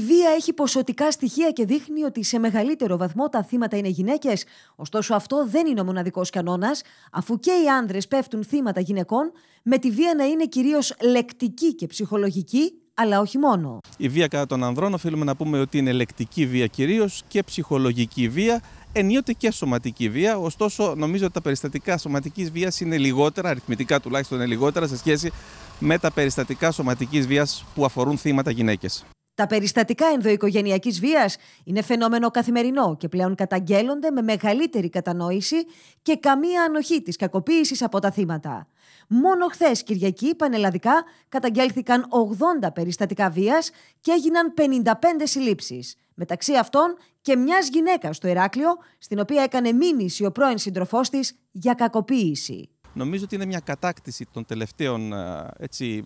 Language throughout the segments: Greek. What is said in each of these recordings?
Η βία έχει ποσοτικά στοιχεία και δείχνει ότι σε μεγαλύτερο βαθμό τα θύματα είναι γυναίκες. Ωστόσο, αυτό δεν είναι ο μοναδικός κανόνας, αφού και οι άνδρε πέφτουν θύματα γυναικών, με τη βία να είναι κυρίως λεκτική και ψυχολογική, αλλά όχι μόνο. Η βία κατά των ανδρών οφείλουμε να πούμε ότι είναι λεκτική βία κυρίως και ψυχολογική βία, ενίοτε και σωματική βία. Ωστόσο, νομίζω ότι τα περιστατικά σωματικής βίας είναι λιγότερα, αριθμητικά τουλάχιστον είναι λιγότερα σε σχέση με τα περιστατικά σωματικής βίας που αφορούν θύματα γυναίκες. Τα περιστατικά ενδοοικογενειακής βίας είναι φαινόμενο καθημερινό και πλέον καταγγέλλονται με μεγαλύτερη κατανόηση και καμία ανοχή της κακοποίησης από τα θύματα. Μόνο χθες, Κυριακή, πανελλαδικά καταγγέλθηκαν 80 περιστατικά βίας και έγιναν 55 συλλήψεις. Μεταξύ αυτών και μιας γυναίκας στο Ηράκλειο, στην οποία έκανε μήνυση ο πρώην συντροφό της για κακοποίηση. Νομίζω ότι είναι μια κατάκτηση των τελευταίων, έτσι,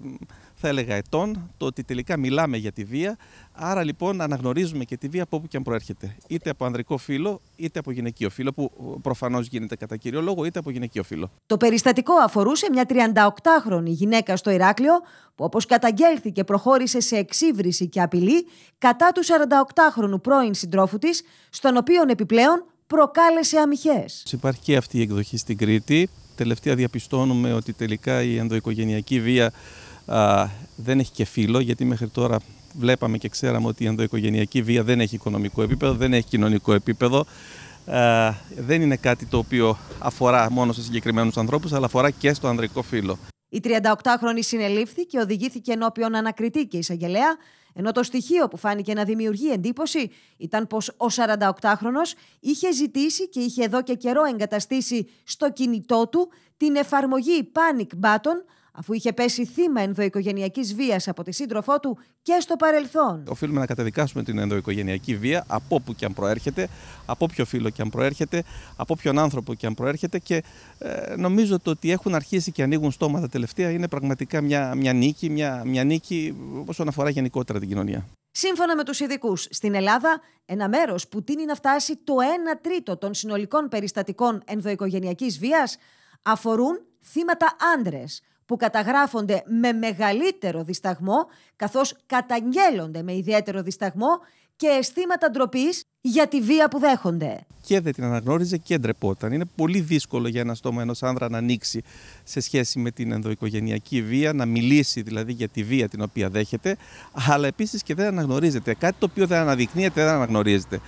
θα έλεγα, ετών, το ότι τελικά μιλάμε για τη βία. Άρα λοιπόν αναγνωρίζουμε και τη βία από όπου και αν προέρχεται. Είτε από ανδρικό φύλλο, είτε από γυναικείο φύλλο, που ε, προφανώς γίνεται κατά κύριο λόγο, είτε από γυναικείο φύλλο. Το περιστατικό αφορούσε μια 38χρονη γυναίκα στο Ηράκλειο, που όπως καταγγέλθηκε προχώρησε σε εξύβριση και απειλή κατά του 48χρονου πρώην συντρόφου της, στον οποίο επιπλέον προκάλεσε αμυχέ. Υπάρχει και αυτή η εκδοχή στην Κρήτη. Τελευταία διαπιστώνουμε ότι τελικά η ενδοοικογενειακή βία α, δεν έχει και φύλλο, γιατί μέχρι τώρα βλέπαμε και ξέραμε ότι η ενδοοικογενειακή βία δεν έχει οικονομικό επίπεδο, δεν έχει κοινωνικό επίπεδο. Α, δεν είναι κάτι το οποίο αφορά μόνο σε συγκεκριμένους ανθρώπους, αλλά αφορά και στο ανδρικό φύλλο. Η 38χρονη συνελήφθη και οδηγήθηκε ενώπιον ανακριτή και εισαγγελέα, ενώ το στοιχείο που φάνηκε να δημιουργεί εντύπωση ήταν πως ο 48χρονος είχε ζητήσει και είχε εδώ και καιρό εγκαταστήσει στο κινητό του την εφαρμογή Panic Button αφού είχε πέσει θύμα ενδοοικογενειακής βίας από τη σύντροφό του και στο παρελθόν. Οφείλουμε να καταδικάσουμε την ενδοοικογενειακή βία από όπου και αν προέρχεται, από ποιο φίλο και αν προέρχεται, από ποιον άνθρωπο και αν προέρχεται. Και ε, νομίζω το ότι έχουν αρχίσει και ανοίγουν στόματα τελευταία είναι πραγματικά μια, μια νίκη, μια, μια νίκη όσον αφορά γενικότερα την κοινωνία. Σύμφωνα με τους ειδικούς, στην Ελλάδα ένα μέρος που τίνει να φτάσει το 1 τρίτο των συνολικών περιστατικών ενδοοικογενειακής βίας αφορούν θύματα άντρες, που καταγράφονται με μεγαλύτερο δισταγμό, καθώς καταγγέλλονται με ιδιαίτερο δισταγμό και αισθήματα ντροπής για τη βία που δέχονται. Και δεν την αναγνώριζε και ντρεπόταν. Είναι πολύ δύσκολο για ένα στόμα ενός άνδρα να ανοίξει σε σχέση με την ενδοοικογενειακή βία, να μιλήσει δηλαδή για τη βία την οποία δέχεται, αλλά επίσης και δεν αναγνωρίζεται. Κάτι το οποίο δεν αναδεικνύεται, δεν αναγνωρίζεται.